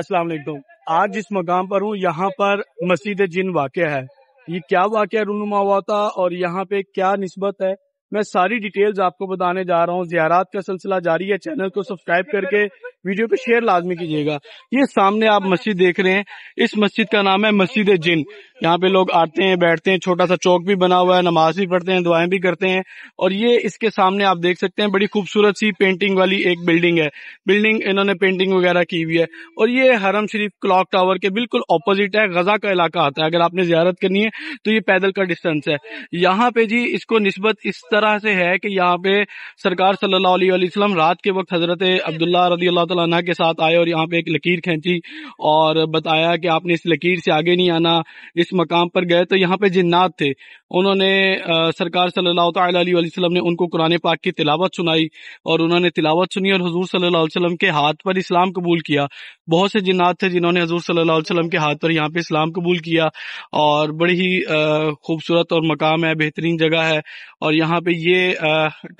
अस्सलाम वालेकुम आज जिस मकाम पर हूँ यहाँ पर मस्जिद जिन वाक़ है ये क्या वाक़ रुनुमा हुआ था और यहाँ पे क्या नस्बत है मैं सारी डिटेल्स आपको बताने जा रहा हूँ जियारात का सिलसिला जारी है चैनल को सब्सक्राइब करके वीडियो को शेयर लाजमी कीजिएगा ये सामने आप मस्जिद देख रहे हैं इस मस्जिद का नाम है मस्जिद जिन यहाँ पे लोग आते हैं बैठते हैं छोटा सा चौक भी बना हुआ है नमाज भी पढ़ते हैं दुआएं भी करते हैं और ये इसके सामने आप देख सकते हैं बड़ी खूबसूरत सी पेंटिंग वाली एक बिल्डिंग है बिल्डिंग इन्होंने पेंटिंग वगैरह की हुई है और ये हरम शरीफ क्लॉक टावर के बिल्कुल ऑपोजिट है गजा का इलाका आता है अगर आपने ज्यारत करनी है तो ये पैदल का डिस्टेंस है यहाँ पे जी इसको नस्बत इस तरह से है कि यहाँ पे सरकार सल्लाम रात के वक्त हजरत अब्दुल्ला रजी अल्लाह सलाना के साथ आए और यहाँ पे एक लकीर खींची और बताया कि आपने इस लकीर से आगे नहीं आना इस मकाम पर गए तो यहाँ पे जिन्नात थे उन्होंने सरकार सल्लल्लाहु अलैहि वसल्लम ने उनको कुरान पाक की तिलावत सुनाई और उन्होंने तिलावत सुनी और हजूर सल्ला वसलम के हाथ पर इस्लाम कबूल किया बहुत से जिन्नात थे जिन्होंने हजूर सल्ला वसलम के हाथ पर यहाँ पे इस्लाम कबूल किया और बड़ी ही खूबसूरत और मकाम है बेहतरीन जगह है और यहाँ पे ये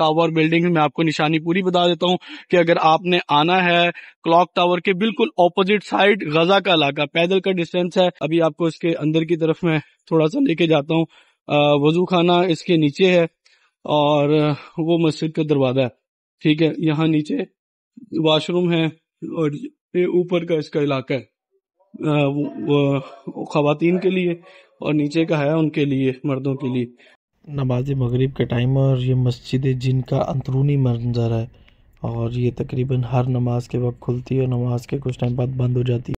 टावर बिल्डिंग में आपको निशानी पूरी बता देता हूँ कि अगर आपने आना है है क्लॉक टावर के बिल्कुल ऑपोजिट साइड गजा का इलाका पैदल का डिस्टेंस है अभी आपको इसके अंदर की तरफ मैं थोड़ा सा लेके जाता हूँ वजू खाना इसके नीचे है और वो मस्जिद का दरवाजा है ठीक है यहाँ नीचे वाशरूम है और ये ऊपर का इसका इलाका है खातन के लिए और नीचे का है उनके लिए मर्दों के लिए नमाज मगरिब के टाइम और ये मस्जिद जिनका अंदरूनी मंजर है और ये तकरीबन हर नमाज के वक्त खुलती है और नमाज के कुछ टाइम बाद बंद हो जाती है।